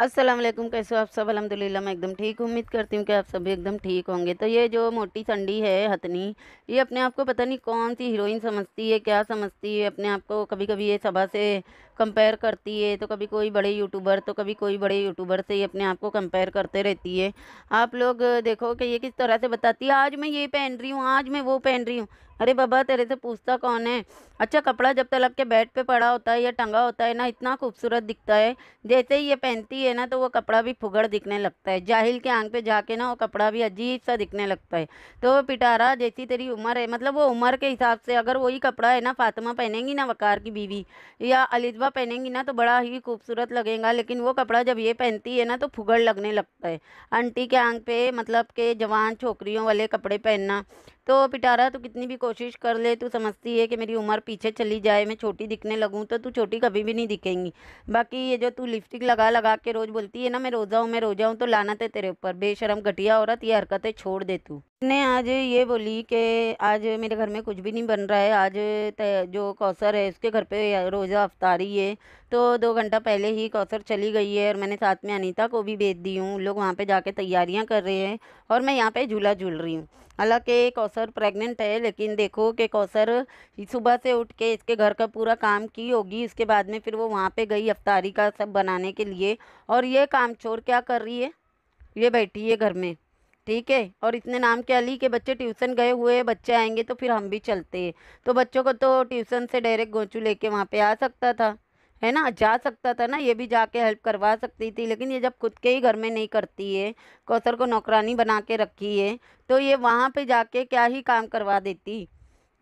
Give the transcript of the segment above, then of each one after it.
अस्सलाम वालेकुम कैसे हो आप सब अलहमदिल्ला मैं एकदम ठीक उम्मीद करती हूँ कि आप सभी एकदम ठीक होंगे तो ये जो मोटी संडी है हथनी ये अपने आप को पता नहीं कौन सी हीरोइन समझती है क्या समझती है अपने आप को कभी कभी ये सभा से कंपेयर करती है तो कभी कोई बड़े यूट्यूबर तो कभी कोई बड़े यूट्यूबर से ही अपने आप को कंपेयर करते रहती है आप लोग देखो कि ये किस तरह से बताती है आज मैं ये पहन रही हूँ आज मैं वो पहन रही हूँ अरे बाबा तेरे से पूछता कौन है अच्छा कपड़ा जब तलक के बेड पे पड़ा होता है या टंगा होता है ना इतना खूबसूरत दिखता है जैसे ही ये पहनती है ना तो वो कपड़ा भी फुगड़ दिखने लगता है जाहिल के आंख पे जाके ना वो कपड़ा भी अजीब सा दिखने लगता है तो पिटारा जैसी तेरी उम्र है मतलब वो उम्र के हिसाब से अगर वही कपड़ा है ना फातिमा पहनेंगी ना वकार की बीवी या अलिजबा पहनेंगी ना तो बड़ा ही खूबसूरत लगेगा लेकिन वो कपड़ा जब ये पहनती है ना तो फुगड़ लगने लगता है आंटी के आंख पे मतलब के जवान छोकरियों वाले कपड़े पहनना तो पिटारा तू कितनी भी कोशिश कर ले तू समझती है कि मेरी उम्र पीछे चली जाए मैं छोटी दिखने लगूँ तो तू छोटी कभी भी नहीं दिखेंगी बाकी ये जो तू लिपस्टिक लगा लगा के रोज़ बोलती है ना मैं रोज़ा हूँ मैं रोज़ा हूँ तो लाना था तेरे ऊपर बेशरम घटिया औरत ये हरकतें छोड़ दे तू ने आज ये बोली कि आज मेरे घर में कुछ भी नहीं बन रहा है आज जो कौसर है उसके घर पे रोज़ा अफ्तारी है तो दो घंटा पहले ही कौसर चली गई है और मैंने साथ में अनीता को भी भेज दी हूँ लोग वहाँ पे जाके तैयारियाँ कर रहे हैं और मैं यहाँ पे झूला झूल रही हूँ हालांकि कौसर प्रेग्नेंट है लेकिन देखो कि कौसर सुबह से उठ के इसके घर का पूरा काम की होगी इसके बाद में फिर वो वहाँ पे गई अफ्तारी का सब बनाने के लिए और ये काम छोर क्या कर रही है ये बैठी है घर में ठीक है और इसने नाम क्या ली कि बच्चे ट्यूशन गए हुए बच्चे आएंगे तो फिर हम भी चलते हैं तो बच्चों को तो ट्यूशन से डायरेक्ट गोचू लेके वहाँ पे आ सकता था है ना जा सकता था ना ये भी जाके हेल्प करवा सकती थी लेकिन ये जब खुद के ही घर में नहीं करती है कौसर को नौकरानी बना के रखी है तो ये वहाँ पे जाके क्या ही काम करवा देती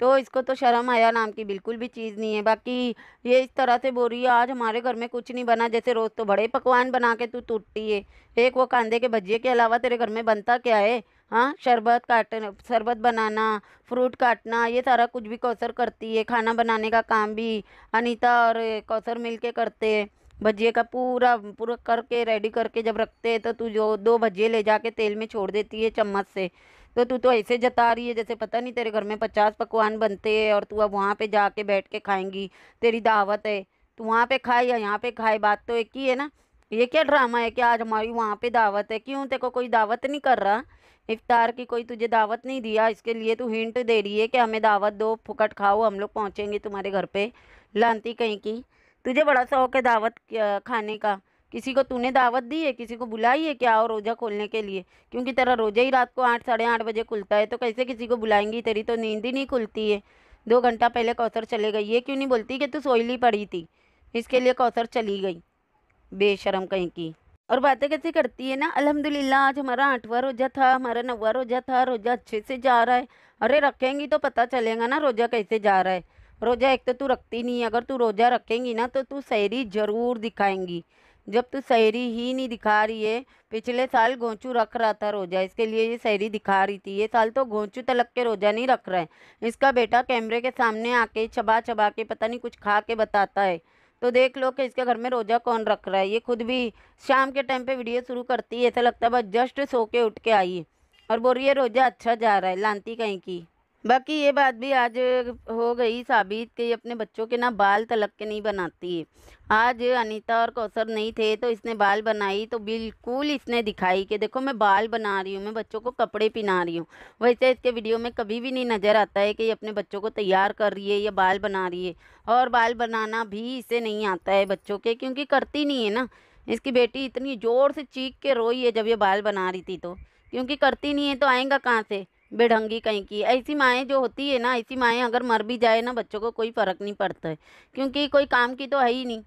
तो इसको तो शर्म आया नाम की बिल्कुल भी चीज़ नहीं है बाकी ये इस तरह से बोल रही है आज हमारे घर में कुछ नहीं बना जैसे रोज़ तो बड़े पकवान बना के तू टूटती है एक वो कांधे के भजिए के अलावा तेरे घर में बनता क्या है हाँ शरबत काट शरबत बनाना फ्रूट काटना ये सारा कुछ भी कौसर करती है खाना बनाने का काम भी अनीता और कौसर मिल के करते हैं भजिए का पूरा पूरा करके रेडी करके जब रखते हैं तो तू जो दो भजिए ले जाके तेल में छोड़ देती है चम्मच से तो तू तो ऐसे जता रही है जैसे पता नहीं तेरे घर में पचास पकवान बनते हैं और तू अब वहाँ पर जाके बैठ के खाएंगी तेरी दावत है तू वहाँ पर खाए या यहाँ पर खाए बात तो एक ही है ना ये क्या ड्रामा है कि आज हमारी वहाँ पर दावत है क्यों तेरे को कोई दावत नहीं कर रहा इफ्तार की कोई तुझे दावत नहीं दिया इसके लिए तू हिंट दे रही है कि हमें दावत दो फुकट खाओ हम लोग पहुँचेंगे तुम्हारे घर पर लानती कहीं की तुझे बड़ा शौक है दावत खाने का किसी को तूने दावत दी है किसी को बुलाई है क्या और रोज़ा खोलने के लिए क्योंकि तेरा रोज़ा ही रात को आठ साढ़े आठ बजे खुलता है तो कैसे किसी को बुलाएंगी तेरी तो नींद ही नहीं खुलती है दो घंटा पहले कौसर चले गई ये क्यों नहीं बोलती कि तू सोईली पड़ी थी इसके लिए कौसर चली गई बेशरम कहीं की और बातें कैसे करती है ना अल्हम्दुलिल्लाह आज हमारा आठवां रोज़ा था हमारा नवा रोज़ा था रोज़ा अच्छे से जा रहा है अरे रखेंगी तो पता चलेगा ना रोज़ा कैसे जा रहा है रोज़ा एक तो तू रखती नहीं अगर तू रोज़ा रखेंगी ना तो तू शहरी ज़रूर दिखाएंगी जब तू शहरी ही नहीं दिखा रही है पिछले साल गोंचू रख रहा था रोज़ा इसके लिए ये शहरी दिखा रही थी ये साल तो गोंचू तलक के रोज़ा नहीं रख रहा है इसका बेटा कैमरे के सामने आके चबा चबा के पता नहीं कुछ खा के बताता है तो देख लो कि इसके घर में रोज़ा कौन रख रहा है ये खुद भी शाम के टाइम पे वीडियो शुरू करती है ऐसा लगता है बस जस्ट सो के उठ के आई और बोल रही है रोज़ा अच्छा जा रहा है लानती कहीं की बाकी ये बात भी आज हो गई साबित कि अपने बच्चों के ना बाल तलक के नहीं बनाती है आज अनीता और कौसर नहीं थे तो इसने बाल बनाई तो बिल्कुल इसने दिखाई कि देखो मैं बाल बना रही हूँ मैं बच्चों को कपड़े पहना रही हूँ वैसे इसके वीडियो में कभी भी नहीं नज़र आता है कि ये अपने बच्चों को तैयार कर रही है या बाल बना रही है और बाल बनाना भी इसे नहीं आता है बच्चों के क्योंकि करती नहीं है ना इसकी बेटी इतनी ज़ोर से चीख के रोई है जब ये बाल बना रही थी तो क्योंकि करती नहीं है तो आएगा कहाँ से बेढंगी कहीं की ऐसी माएँ जो होती है ना ऐसी माएँ अगर मर भी जाए ना बच्चों को कोई फ़र्क नहीं पड़ता है क्योंकि कोई काम की तो है ही नहीं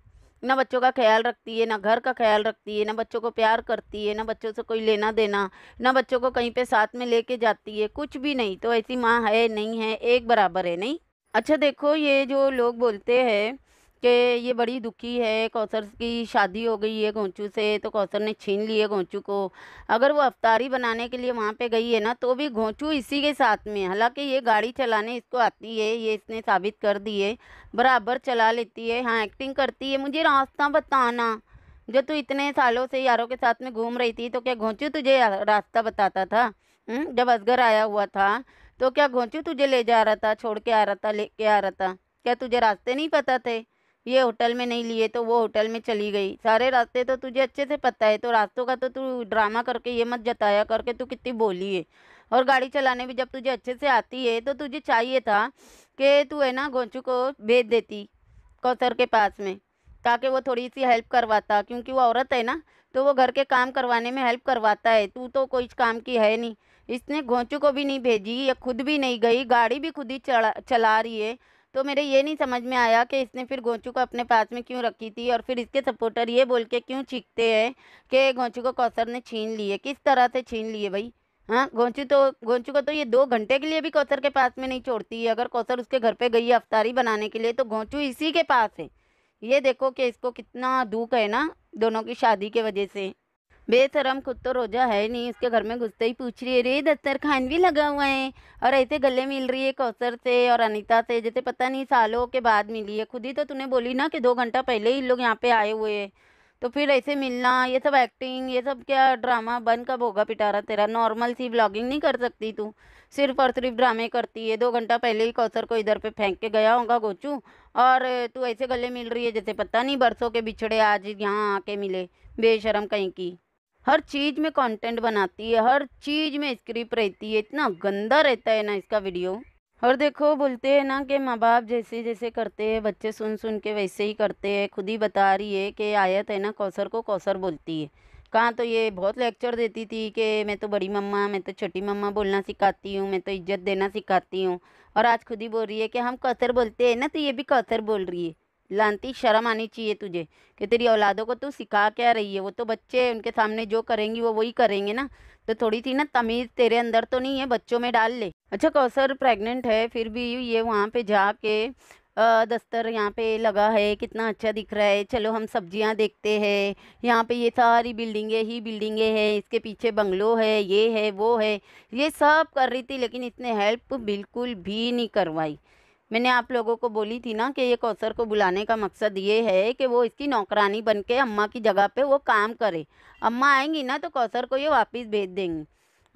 ना बच्चों का ख्याल रखती है ना घर का ख्याल रखती है ना बच्चों को प्यार करती है ना बच्चों से कोई लेना देना ना बच्चों को कहीं पे साथ में लेके जाती है कुछ भी नहीं तो ऐसी माँ है नहीं है एक बराबर है नहीं अच्छा देखो ये जो लोग बोलते हैं कि ये बड़ी दुखी है कौसर की शादी हो गई है गोंचू से तो कौसर ने छीन लिए गोंचू को अगर वो अफ्तारी बनाने के लिए वहाँ पे गई है ना तो भी गोंचू इसी के साथ में हालांकि ये गाड़ी चलाने इसको आती है ये इसने साबित कर दी है बराबर चला लेती है हाँ एक्टिंग करती है मुझे रास्ता बताना जो तू इतने सालों से यारों के साथ में घूम रही थी तो क्या घोंचू तुझे रास्ता बताता था हुँ? हम्म, जब असगर आया हुआ था तो क्या घोंचू तुझे ले जा रहा था छोड़ के आ रहा था ले के आ रहा था क्या तुझे रास्ते नहीं पता थे ये होटल में नहीं लिए तो वो होटल में चली गई सारे रास्ते तो तुझे अच्छे से पता है तो रास्तों का तो तू ड्रामा करके ये मत जताया करके तू कितनी बोली है और गाड़ी चलाने भी जब तुझे अच्छे से आती है तो तुझे चाहिए था कि तू है ना गोंचू को भेज देती कौसर के पास में ताकि वो थोड़ी सी हेल्प करवाता क्योंकि वो औरत है ना तो वो घर के काम करवाने में हेल्प करवाता है तू तो कोई काम की है नहीं इसने घोंचू को भी नहीं भेजी या खुद भी नहीं गई गाड़ी भी खुद ही चला चला रही है तो मेरे ये नहीं समझ में आया कि इसने फिर गोंचू को अपने पास में क्यों रखी थी और फिर इसके सपोर्टर ये बोल के क्यों चीखते हैं कि गोंचू को कौसर ने छीन लिए किस तरह से छीन लिए भाई हाँ गोंचू तो गोंचू को तो ये दो घंटे के लिए भी कौसर के पास में नहीं छोड़ती है अगर कौसर उसके घर पे गई है अफ्तारी बनाने के लिए तो गोंचू इसी के पास है ये देखो कि इसको कितना दुख है ना दोनों की शादी के वजह से बेशरम खुद तो रोजा है नहीं उसके घर में घुसते ही पूछ रही है रे दस्तरखान भी लगा हुआ है और ऐसे गले मिल रही है कौसर से और अनिता से जैसे पता नहीं सालों के बाद मिली है खुद ही तो तूने बोली ना कि दो घंटा पहले ही लोग यहाँ पे आए हुए हैं तो फिर ऐसे मिलना ये सब एक्टिंग ये सब क्या ड्रामा बन कब होगा पिटारा तेरा नॉर्मल सी ब्लॉगिंग नहीं कर सकती तू सिर्फ और सिर्फ ड्रामे करती है दो घंटा पहले ही कौसर को इधर पे फेंक के गया होगा गोचू और तू ऐसे गले मिल रही है जैसे पता नहीं बरसों के बिछड़े आज यहाँ आके मिले बेशरम कहीं की हर चीज़ में कंटेंट बनाती है हर चीज़ में स्क्रिप्ट रहती है इतना गंदा रहता है ना इसका वीडियो और देखो बोलते हैं ना कि माँ बाप जैसे जैसे करते हैं बच्चे सुन सुन के वैसे ही करते हैं खुद ही बता रही है कि आयत है ना कौसर को कौसर बोलती है कहाँ तो ये बहुत लेक्चर देती थी कि मैं तो बड़ी मम्मा मैं तो छोटी मम्मा बोलना सिखाती हूँ मैं तो इज्जत देना सिखाती हूँ और आज खुद ही बोल रही है कि हम कौसर बोलते हैं ना तो ये भी कौसर बोल रही है लानती शर्म आनी चाहिए तुझे कि तेरी औलादों को तू सिखा क्या रही है वो तो बच्चे उनके सामने जो करेंगी वो वही करेंगे ना तो थोड़ी सी ना तमीज़ तेरे अंदर तो नहीं है बच्चों में डाल ले अच्छा कौसर प्रेग्नेंट है फिर भी ये वहाँ पे जाके दस्तर यहाँ पे लगा है कितना अच्छा दिख रहा है चलो हम सब्जियाँ देखते हैं यहाँ पे ये सारी बिल्डिंगे ही बिल्डिंगे हैं इसके पीछे बंगलो है ये है वो है ये सब कर रही थी लेकिन इसने हेल्प बिल्कुल भी नहीं करवाई मैंने आप लोगों को बोली थी ना कि ये कौसर को बुलाने का मकसद ये है कि वो इसकी नौकरानी बन के अम्मा की जगह पे वो काम करे अम्मा आएंगी ना तो कौसर को ये वापस भेज देंगी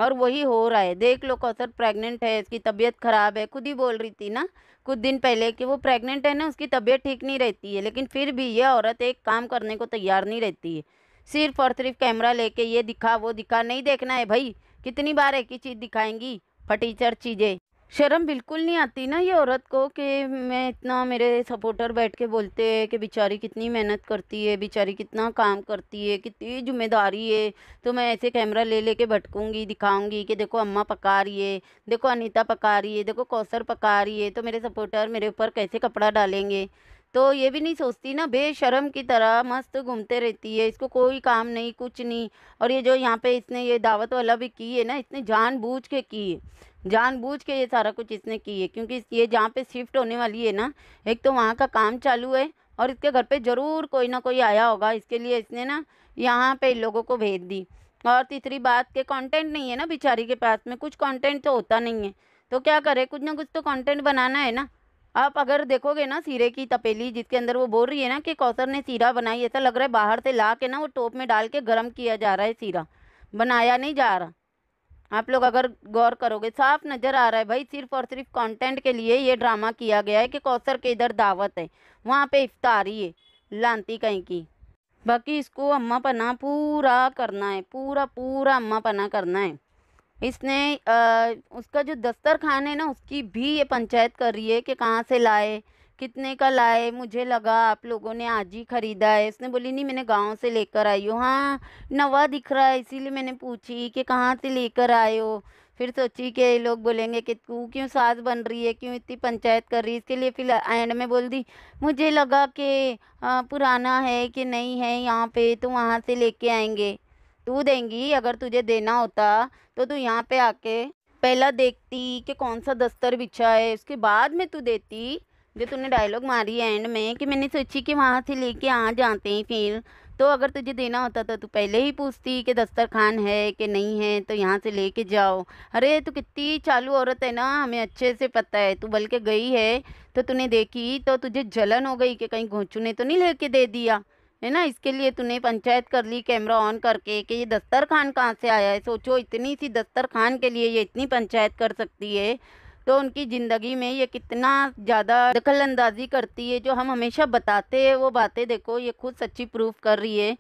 और वही हो रहा है देख लो कौसर प्रेग्नेंट है इसकी तबीयत ख़राब है खुद ही बोल रही थी ना कुछ दिन पहले कि वो प्रेग्नेंट है ना उसकी तबीयत ठीक नहीं रहती है लेकिन फिर भी ये औरत एक काम करने को तैयार नहीं रहती है सिर्फ और सिर्फ कैमरा लेके ये दिखा वो दिखा नहीं देखना है भाई कितनी बार एक ही चीज़ दिखाएंगी फटीचर चीज़ें शर्म बिल्कुल नहीं आती ना ये औरत को कि मैं इतना मेरे सपोर्टर बैठ के बोलते हैं कि बेचारी कितनी मेहनत करती है बेचारी कितना काम करती है कितनी जिम्मेदारी है तो मैं ऐसे कैमरा ले लेके भटकूँगी दिखाऊँगी कि देखो अम्मा पका रही है देखो अनीता पका रही है देखो कौसर पका रही है तो मेरे सपोर्टर मेरे ऊपर कैसे कपड़ा डालेंगे तो ये भी नहीं सोचती ना बेशरम की तरह मस्त घूमते रहती है इसको कोई काम नहीं कुछ नहीं और ये जो यहाँ पे इसने ये दावत वाला भी की है ना इसने जानबूझ के की है जानबूझ के ये सारा कुछ इसने की है क्योंकि ये जहाँ पे शिफ्ट होने वाली है ना एक तो वहाँ का काम चालू है और इसके घर पे ज़रूर कोई ना कोई आया होगा इसके लिए इसने ना यहाँ पे लोगों को भेज दी और तीसरी बात के कंटेंट नहीं है ना बेचारी के पास में कुछ कंटेंट तो होता नहीं है तो क्या करे कुछ ना कुछ तो कॉन्टेंट बनाना है ना आप अगर देखोगे ना सीरे की तपेली जिसके अंदर वो बोल रही है ना कि कौसर ने सीरा बनाई ऐसा लग रहा है बाहर से ला के ना वो टोप में डाल के गर्म किया जा रहा है सीरा बनाया नहीं जा रहा आप लोग अगर गौर करोगे साफ नज़र आ रहा है भाई सिर्फ और सिर्फ कंटेंट के लिए ये ड्रामा किया गया है कि कौसर के इधर दावत है वहाँ पे इफ्तारी है लानती कहीं की बाकी इसको अम्मा पना पूरा करना है पूरा पूरा अम्मा पना करना है इसने आ, उसका जो दस्तर खान है ना उसकी भी ये पंचायत कर रही है कि कहाँ से लाए कितने का लाए मुझे लगा आप लोगों ने आज ही ख़रीदा है उसने बोली नहीं मैंने गांव से लेकर आई हूँ हाँ नवा दिख रहा है इसीलिए मैंने पूछी कि कहाँ से लेकर आए हो फिर सोची कि ये लोग बोलेंगे कि तू क्यों सास बन रही है क्यों इतनी पंचायत कर रही है इसके लिए फिर एंड में बोल दी मुझे लगा कि पुराना है कि नहीं है यहाँ पे तो वहाँ से लेके आएंगे तू देंगी अगर तुझे देना होता तो तू यहाँ पे आके पहला देखती कि कौन सा दस्तर बिछा है उसके बाद में तू देती जो तूने डायलॉग मारी है एंड में कि मैंने सोची कि वहाँ से लेके आ जाते हैं फिर तो अगर तुझे देना होता तो तू पहले ही पूछती कि दस्तरखान है कि नहीं है तो यहाँ से लेके जाओ अरे तू कितनी चालू औरत है ना हमें अच्छे से पता है तू बल्कि गई है तो तूने देखी तो तुझे जलन हो गई कि कहीं घोंचू ने तो नहीं लेके दे दिया है ना इसके लिए तूने पंचायत कर ली कैमरा ऑन करके कि ये दस्तरखान कहाँ से आया है सोचो इतनी सी दस्तरखान के लिए ये इतनी पंचायत कर सकती है तो उनकी ज़िंदगी में ये कितना ज़्यादा दखल अंदाजी करती है जो हम हमेशा बताते हैं वो बातें देखो ये खुद सच्ची प्रूफ कर रही है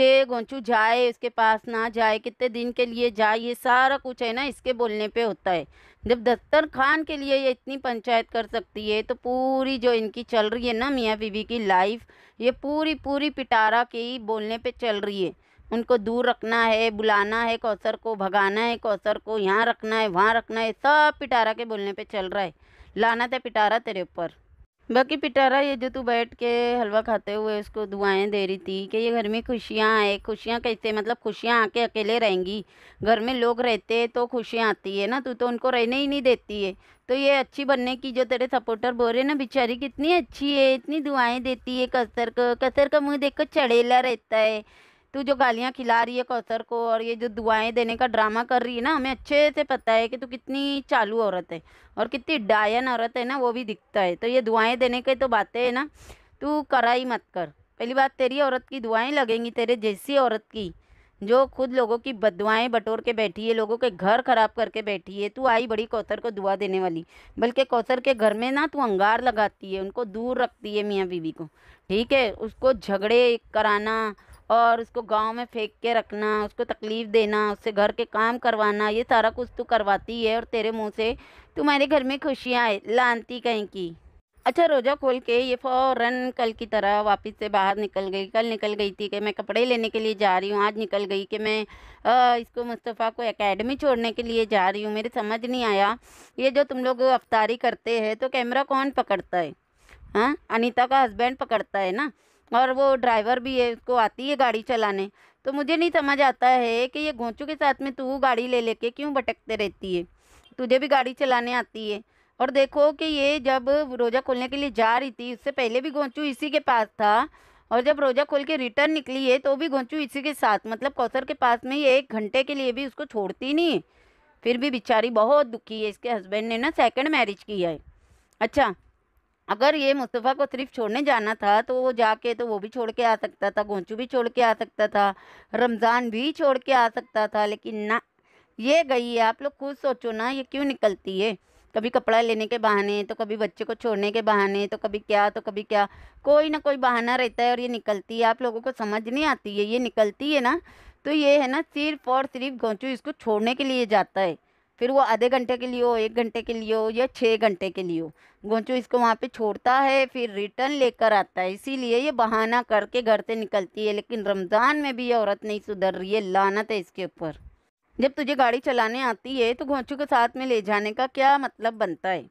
कि गोंचू जाए उसके पास ना जाए कितने दिन के लिए जाए ये सारा कुछ है ना इसके बोलने पे होता है जब दस्तर खान के लिए ये इतनी पंचायत कर सकती है तो पूरी जो इनकी चल रही है ना मियाँ बीवी की लाइफ ये पूरी पूरी पिटारा की बोलने पे चल रही है उनको दूर रखना है बुलाना है कौसर को भगाना है कौसर को यहाँ रखना है वहाँ रखना है सब पिटारा के बोलने पे चल रहा है लाना था पिटारा तेरे ऊपर बाकी पिटारा ये जो तू बैठ के हलवा खाते हुए उसको दुआएं दे रही थी कि ये घर में खुशियाँ आए खुशियाँ कैसे मतलब खुशियाँ आके अकेले रहेंगी घर में लोग रहते तो खुशियाँ आती है ना तू तो उनको रहने ही नहीं देती है तो ये अच्छी बनने की जो तेरे सपोर्टर बोल रहे ना बेचारी कितनी अच्छी है इतनी दुआएं देती है कसर को कसर का मुँह देखो चढ़ेला रहता है तू जो गालियाँ खिला रही है कौसर को और ये जो दुआएं देने का ड्रामा कर रही है ना हमें अच्छे से पता है कि तू कितनी चालू औरत है और कितनी डायन औरत है ना वो भी दिखता है तो ये दुआएं देने के तो बातें है ना तू करा ही मत कर पहली बात तेरी औरत की दुआएं लगेंगी तेरे जैसी औरत की जो खुद लोगों की बदुआएँ बटोर के बैठी है लोगों के घर खराब करके बैठी है तू आई बड़ी कौसर को दुआ देने वाली बल्कि कौसर के घर में ना तू अंगार लगाती है उनको दूर रखती है मियाँ बीवी को ठीक है उसको झगड़े कराना और उसको गांव में फेंक के रखना उसको तकलीफ़ देना उससे घर के काम करवाना ये सारा कुछ तू करवाती है और तेरे मुंह से तुम्हारे घर में खुशियाँ आए लानती कहीं की अच्छा रोज़ा खोल के ये फ़ौरन कल की तरह वापस से बाहर निकल गई कल निकल गई थी कि मैं कपड़े लेने के लिए जा रही हूँ आज निकल गई कि मैं आ, इसको मुस्तफ़ा को एकेडमी छोड़ने के लिए जा रही हूँ मेरे समझ नहीं आया ये जो तुम लोग अफ्तारी करते हैं तो कैमरा कौन पकड़ता है हाँ अनीता का हस्बैंड पकड़ता है ना और वो ड्राइवर भी है उसको आती है गाड़ी चलाने तो मुझे नहीं समझ आता है कि ये घोंचू के साथ में तू गाड़ी ले लेके क्यों भटकते रहती है तुझे भी गाड़ी चलाने आती है और देखो कि ये जब रोज़ा खोलने के लिए जा रही थी उससे पहले भी घोंचू इसी के पास था और जब रोज़ा खोल के रिटर्न निकली है तो भी घोंचू इसी के साथ मतलब कौसर के पास में ये एक घंटे के लिए भी उसको छोड़ती नहीं फिर भी बेचारी बहुत दुखी है इसके हस्बैंड ने ना सेकंड मैरिज किया है अच्छा अगर ये मुस्तफ़ा को सिर्फ छोड़ने जाना था तो वो जाके तो वो भी छोड़ के आ सकता था गोंचू भी छोड़ के आ सकता था रमज़ान भी छोड़ के आ सकता था लेकिन ना ये गई है आप लोग खुद सोचो ना ये क्यों निकलती है कभी कपड़ा लेने के बहाने तो कभी बच्चे को छोड़ने के बहाने तो कभी क्या तो कभी क्या कोई ना कोई बहाना रहता है और ये निकलती है आप लोगों को समझ नहीं आती है ये निकलती है ना तो ये है ना सिर्फ और सिर्फ गोंचू इसको छोड़ने के लिए जाता है फिर वो आधे घंटे के लिए हो एक घंटे के लिए हो या छः घंटे के लिए हो गोंचू इसको वहाँ पे छोड़ता है फिर रिटर्न लेकर आता है इसीलिए ये बहाना करके घर से निकलती है लेकिन रमज़ान में भी ये औरत नहीं सुधर रही है लानत है इसके ऊपर जब तुझे गाड़ी चलाने आती है तो घोंचू के साथ में ले जाने का क्या मतलब बनता है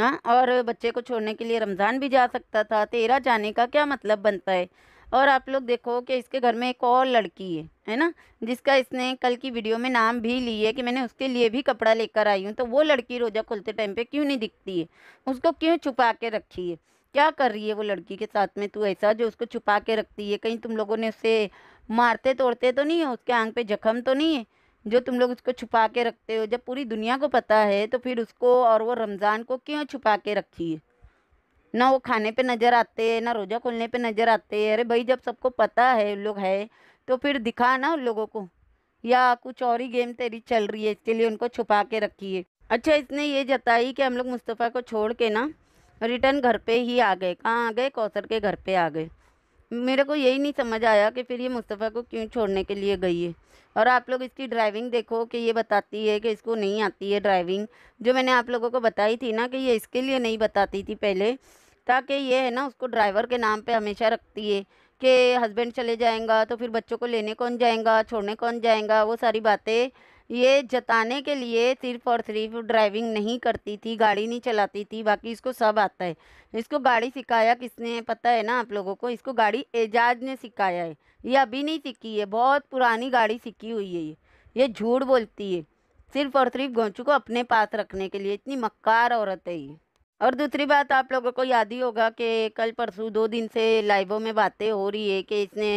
हाँ और बच्चे को छोड़ने के लिए रमज़ान भी जा सकता था तेरा जाने का क्या मतलब बनता है और आप लोग देखो कि इसके घर में एक और लड़की है है ना जिसका इसने कल की वीडियो में नाम भी ली है कि मैंने उसके लिए भी कपड़ा लेकर आई हूँ तो वो लड़की रोज़ा खुलते टाइम पे क्यों नहीं दिखती है उसको क्यों छुपा के रखी है क्या कर रही है वो लड़की के साथ में तू ऐसा जो उसको छुपा के रखती है कहीं तुम लोगों ने उसे मारते तोड़ते तो नहीं है उसके आँख पे जख्म तो नहीं है जो तुम लोग उसको छुपा के रखते हो जब पूरी दुनिया को पता है तो फिर उसको और वो रमज़ान को क्यों छुपा के रखी है ना वो खाने पे नज़र आते हैं ना रोज़ा खोलने पे नज़र आते हैं अरे भाई जब सबको पता है उन लोग है तो फिर दिखा ना उन लोगों को या कुछ और ही गेम तेरी चल रही है इसके लिए उनको छुपा के रखिए अच्छा इसने ये जताई कि हम लोग मुस्तफ़ा को छोड़ के ना रिटर्न घर पे ही आ गए कहाँ आ गए कौसर के घर पे आ गए मेरे को यही नहीं समझ आया कि फिर ये मुस्तफ़ा को क्यों छोड़ने के लिए गई है और आप लोग इसकी ड्राइविंग देखो कि ये बताती है कि इसको नहीं आती है ड्राइविंग जो मैंने आप लोगों को बताई थी ना कि ये इसके लिए नहीं बताती थी पहले ताकि ये है ना उसको ड्राइवर के नाम पे हमेशा रखती है कि हस्बैंड चले जाएगा तो फिर बच्चों को लेने कौन जाएगा छोड़ने कौन जाएगा वो सारी बातें ये जताने के लिए सिर्फ और सिर्फ ड्राइविंग नहीं करती थी गाड़ी नहीं चलाती थी बाकी इसको सब आता है इसको गाड़ी सिखाया किसने पता है ना आप लोगों को इसको गाड़ी एजाज ने सिखाया है ये अभी नहीं सीखी है बहुत पुरानी गाड़ी सीखी हुई है ये ये झूठ बोलती है सिर्फ और सिर्फ गोंचू को अपने पास रखने के लिए इतनी मक्कार औरत है ये और दूसरी बात आप लोगों को याद ही होगा कि कल परसों दो दिन से लाइवों में बातें हो रही है कि इसने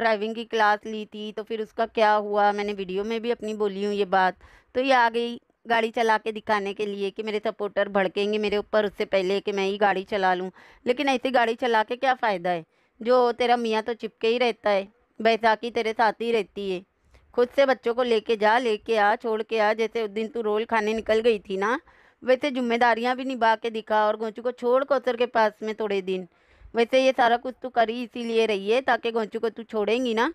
ड्राइविंग की क्लास ली थी तो फिर उसका क्या हुआ मैंने वीडियो में भी अपनी बोली हूँ ये बात तो ये आ गई गाड़ी चला के दिखाने के लिए कि मेरे सपोर्टर भड़केंगे मेरे ऊपर उससे पहले कि मैं ही गाड़ी चला लूँ लेकिन ऐसी गाड़ी चला के क्या फ़ायदा है जो तेरा मियाँ तो चिपके ही रहता है बैसाखी तेरे साथ ही रहती है खुद से बच्चों को लेके जा लेके आ छोड़ के आ जैसे उस दिन तू रोल खाने निकल गई थी ना वैसे तो जिम्मेदारियाँ भी निभा के दिखा और गोंचू को छोड़ कोसर के पास में थोड़े दिन वैसे ये सारा कुछ तू करी इसीलिए रही है ताकि गोंचू को तू छोड़ेंगी ना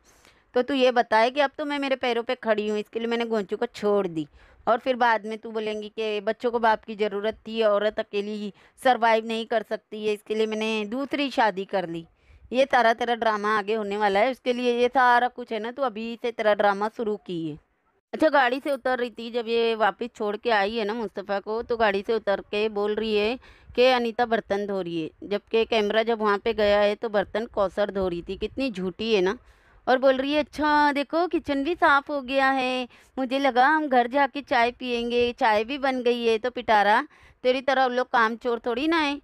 तो तू ये बताए कि अब तो मैं मेरे पैरों पे खड़ी हूँ इसके लिए मैंने गोंचू को छोड़ दी और फिर बाद में तू बोलेंगी कि बच्चों को बाप की ज़रूरत थी औरत अकेली सर्वाइव नहीं कर सकती है इसके लिए मैंने दूसरी शादी कर ली ये सारा तेरा ड्रामा आगे होने वाला है उसके लिए ये सारा कुछ है ना तू अभी से तेरा ड्रामा शुरू की है अच्छा गाड़ी से उतर रही थी जब ये वापस छोड़ के आई है ना मुस्तफ़ा को तो गाड़ी से उतर के बोल रही है कि अनीता बर्तन धो रही है जबकि कैमरा जब वहाँ पे गया है तो बर्तन कौसर धो रही थी कितनी झूठी है ना और बोल रही है अच्छा देखो किचन भी साफ़ हो गया है मुझे लगा हम घर जाके चाय पियेंगे चाय भी बन गई है तो पिटारा तेरी तरह हम लोग काम चोर थोड़ी ना है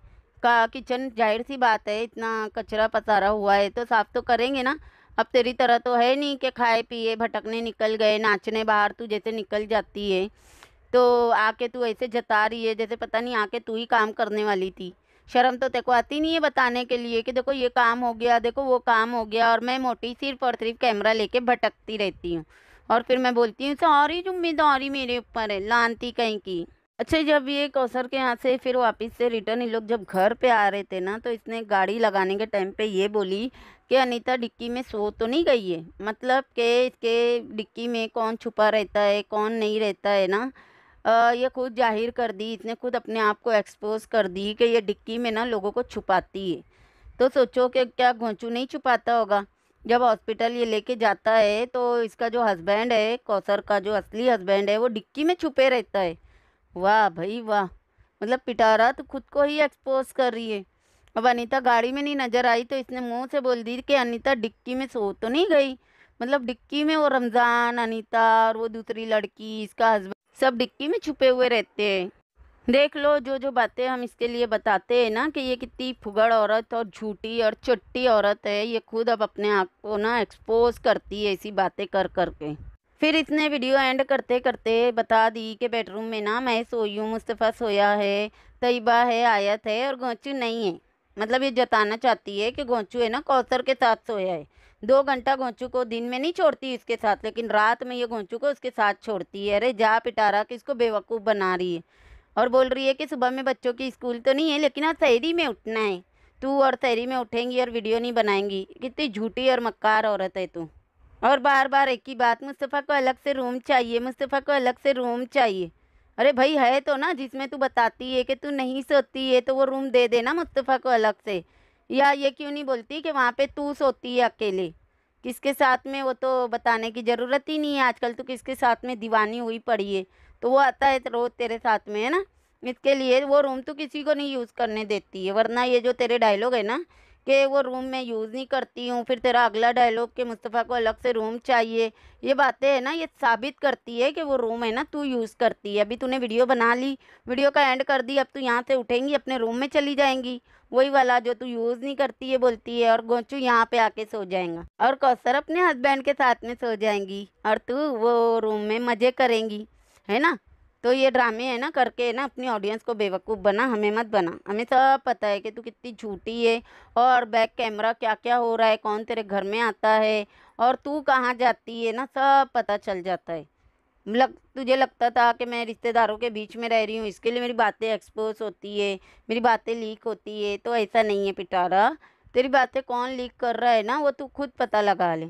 का किचन जाहिर सी बात है इतना कचरा पसारा हुआ है तो साफ़ तो करेंगे ना अब तेरी तरह तो है नहीं कि खाए पिए भटकने निकल गए नाचने बाहर तू जैसे निकल जाती है तो आके तू ऐसे जता रही है जैसे पता नहीं आके तू ही काम करने वाली थी शर्म तो तेको आती नहीं है बताने के लिए कि देखो ये काम हो गया देखो वो काम हो गया और मैं मोटी सिर्फ और सिर्फ कैमरा लेके भटकती रहती हूँ और फिर मैं बोलती हूँ सॉरी जुम्मेदारी मेरे ऊपर है लानती कहीं की अच्छा जब ये कौसर के यहाँ से फिर वापस से रिटर्न ये लोग जब घर पे आ रहे थे ना तो इसने गाड़ी लगाने के टाइम पे ये बोली कि अनीता डिक्की में सो तो नहीं गई है मतलब कि इसके डिक्की में कौन छुपा रहता है कौन नहीं रहता है ना आ, ये खुद जाहिर कर दी इसने खुद अपने आप को एक्सपोज कर दी कि ये डिक्की में ना लोगों को छुपाती है तो सोचो कि क्या घोंचू नहीं छुपाता होगा जब हॉस्पिटल ये लेके जाता है तो इसका जो हस्बैंड है कौसर का जो असली हस्बैंड है वो डिक्की में छुपे रहता है वाह भाई वाह मतलब पिटारा तो खुद को ही एक्सपोज कर रही है अब अनीता गाड़ी में नहीं नज़र आई तो इसने मुंह से बोल दी कि अनीता डिक्की में सो तो नहीं गई मतलब डिक्की में वो रमज़ान अनीता और वो दूसरी लड़की इसका हस्बैंड सब डिक्की में छुपे हुए रहते हैं देख लो जो जो बातें हम इसके लिए बताते हैं ना कि ये कितनी फुगड़ औरत और झूठी और चुट्टी औरत है ये खुद अब अपने आप को ना एक्सपोज करती है ऐसी बातें कर कर के फिर इसने वीडियो एंड करते करते बता दी कि बेडरूम में ना मैं सोई हूँ मुस्तफ़ा सोया है तयबा है आयत है और गोंचू नहीं है मतलब ये जताना चाहती है कि गोंचू है ना कौसर के साथ सोया है दो घंटा गोंचू को दिन में नहीं छोड़ती इसके साथ लेकिन रात में ये गोंचू को उसके साथ छोड़ती है अरे जा पिटारा कि इसको बेवकूफ़ बना रही है और बोल रही है कि सुबह में बच्चों की स्कूल तो नहीं है लेकिन आज शहरी में उठना है तू और शहरी में उठेंगी और वीडियो नहीं बनाएंगी कितनी झूठी और मक्कार औरत है तू और बार बार एक ही बात मुस्तफ़ा को अलग से रूम चाहिए मुस्तफ़ा को अलग से रूम चाहिए अरे भाई है तो ना जिसमें तू बताती है कि तू नहीं सोती है तो वो रूम दे देना मुस्तफ़ा को अलग से या ये क्यों नहीं बोलती कि वहाँ पे तू सोती है अकेले किसके साथ में वो तो बताने की ज़रूरत ही नहीं है आजकल तो किसके साथ में दीवानी हुई पड़ी है तो वो आता है तो रोज़ तेरे साथ में है ना इसके लिए वो रूम तो किसी को नहीं यूज़ करने देती है वरना ये जो तेरे डायलॉग है ना कि वो रूम मैं यूज़ नहीं करती हूँ फिर तेरा अगला डायलॉग के मुस्तफ़ा को अलग से रूम चाहिए ये बातें है ना ये साबित करती है कि वो रूम है ना तू यूज़ करती है अभी तूने वीडियो बना ली वीडियो का एंड कर दी अब तू यहाँ से उठेंगी अपने रूम में चली जाएंगी वही वाला जो तू यूज़ नहीं करती है बोलती है और गोचू यहाँ पे आके सो जाएगा और कौसर अपने हस्बैंड के साथ में सो जाएंगी और तू वो रूम में मज़े करेंगी है ना तो ये ड्रामे है ना करके ना अपनी ऑडियंस को बेवकूफ़ बना हमें मत बना हमें सब पता है कि तू कितनी झूठी है और बैक कैमरा क्या क्या हो रहा है कौन तेरे घर में आता है और तू कहाँ जाती है ना सब पता चल जाता है लग तुझे लगता था कि मैं रिश्तेदारों के बीच में रह रही हूँ इसके लिए मेरी बातें एक्सपोज होती है मेरी बातें लीक होती है तो ऐसा नहीं है पिटारा तेरी बातें कौन लीक कर रहा है ना वो तू खुद पता लगा ले